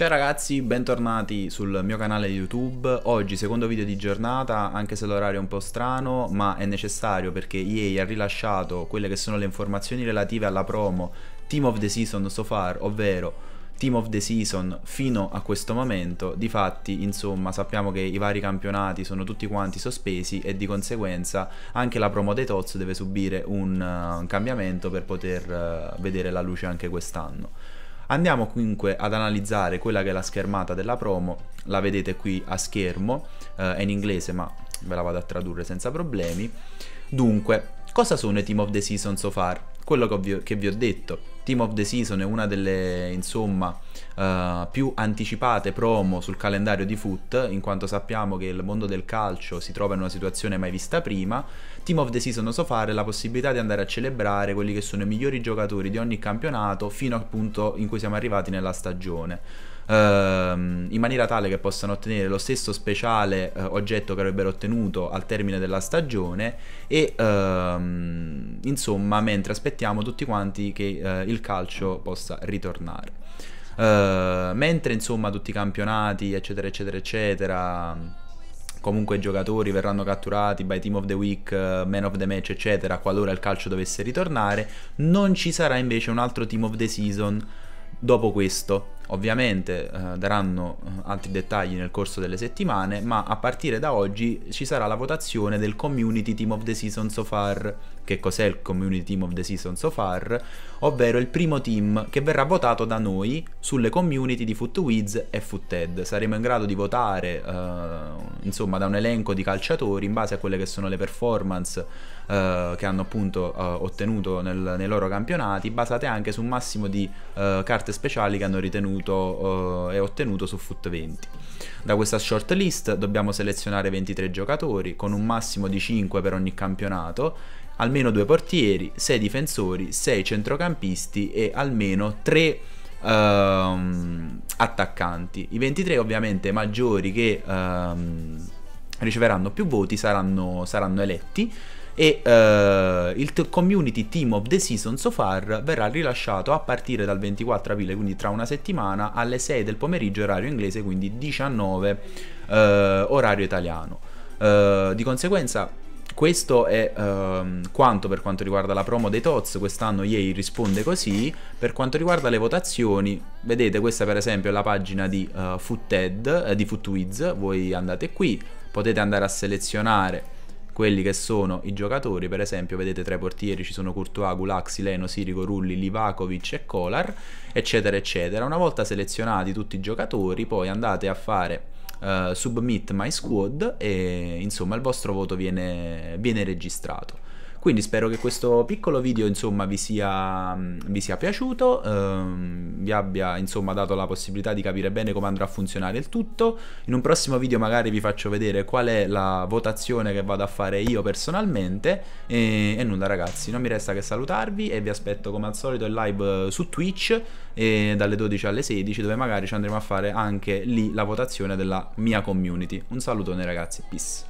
Ciao ragazzi, bentornati sul mio canale YouTube. Oggi secondo video di giornata, anche se l'orario è un po' strano, ma è necessario perché EA ha rilasciato quelle che sono le informazioni relative alla promo Team of the Season so far, ovvero Team of the Season fino a questo momento. Difatti, insomma, sappiamo che i vari campionati sono tutti quanti sospesi e di conseguenza anche la promo dei Toz deve subire un, uh, un cambiamento per poter uh, vedere la luce anche quest'anno. Andiamo comunque ad analizzare quella che è la schermata della promo, la vedete qui a schermo, eh, è in inglese ma ve la vado a tradurre senza problemi. Dunque, cosa sono i team of the season so far? Quello che vi che vi ho detto, Team of the Season è una delle insomma uh, più anticipate promo sul calendario di foot in quanto sappiamo che il mondo del calcio si trova in una situazione mai vista prima Team of the Season so fare la possibilità di andare a celebrare quelli che sono i migliori giocatori di ogni campionato fino al punto in cui siamo arrivati nella stagione ehm, in maniera tale che possano ottenere lo stesso speciale eh, oggetto che avrebbero ottenuto al termine della stagione e ehm, insomma mentre aspettiamo tutti quanti che eh, il calcio possa ritornare. Uh, mentre insomma tutti i campionati, eccetera, eccetera, eccetera, comunque i giocatori verranno catturati by Team of the Week, Man of the Match, eccetera, qualora il calcio dovesse ritornare, non ci sarà invece un altro Team of the Season Dopo questo, ovviamente eh, daranno eh, altri dettagli nel corso delle settimane, ma a partire da oggi ci sarà la votazione del Community Team of the Season so far. Che cos'è il Community Team of the Season so far? Ovvero il primo team che verrà votato da noi sulle community di FootWiz e FootTed. Saremo in grado di votare eh, insomma da un elenco di calciatori in base a quelle che sono le performance eh, che hanno appunto eh, ottenuto nel, nei loro campionati, basate anche su un massimo di eh, carte speciali che hanno ritenuto eh, e ottenuto su Foot 20. Da questa shortlist dobbiamo selezionare 23 giocatori con un massimo di 5 per ogni campionato almeno due portieri, 6 difensori, 6 centrocampisti e almeno 3 ehm, attaccanti. I 23 ovviamente maggiori che ehm, riceveranno più voti saranno, saranno eletti e eh, il Community Team of the Season so far verrà rilasciato a partire dal 24 aprile, quindi tra una settimana alle 6 del pomeriggio orario inglese, quindi 19 eh, orario italiano. Eh, di conseguenza questo è ehm, quanto per quanto riguarda la promo dei Tots, quest'anno EA risponde così. Per quanto riguarda le votazioni, vedete questa per esempio è la pagina di uh, Footed, eh, di Footwiz, voi andate qui, potete andare a selezionare quelli che sono i giocatori, per esempio vedete tra i portieri ci sono Courtois, Gulaxi, Leno, Sirico, Rulli, Livakovic e Kolar, eccetera eccetera. Una volta selezionati tutti i giocatori poi andate a fare eh, submit my squad e insomma il vostro voto viene, viene registrato. Quindi spero che questo piccolo video insomma vi sia, mm, vi sia piaciuto, ehm, vi abbia insomma dato la possibilità di capire bene come andrà a funzionare il tutto. In un prossimo video magari vi faccio vedere qual è la votazione che vado a fare io personalmente e, e nulla ragazzi, non mi resta che salutarvi e vi aspetto come al solito in live eh, su Twitch dalle 12 alle 16 dove magari ci andremo a fare anche lì la votazione della mia community. Un salutone ragazzi, peace.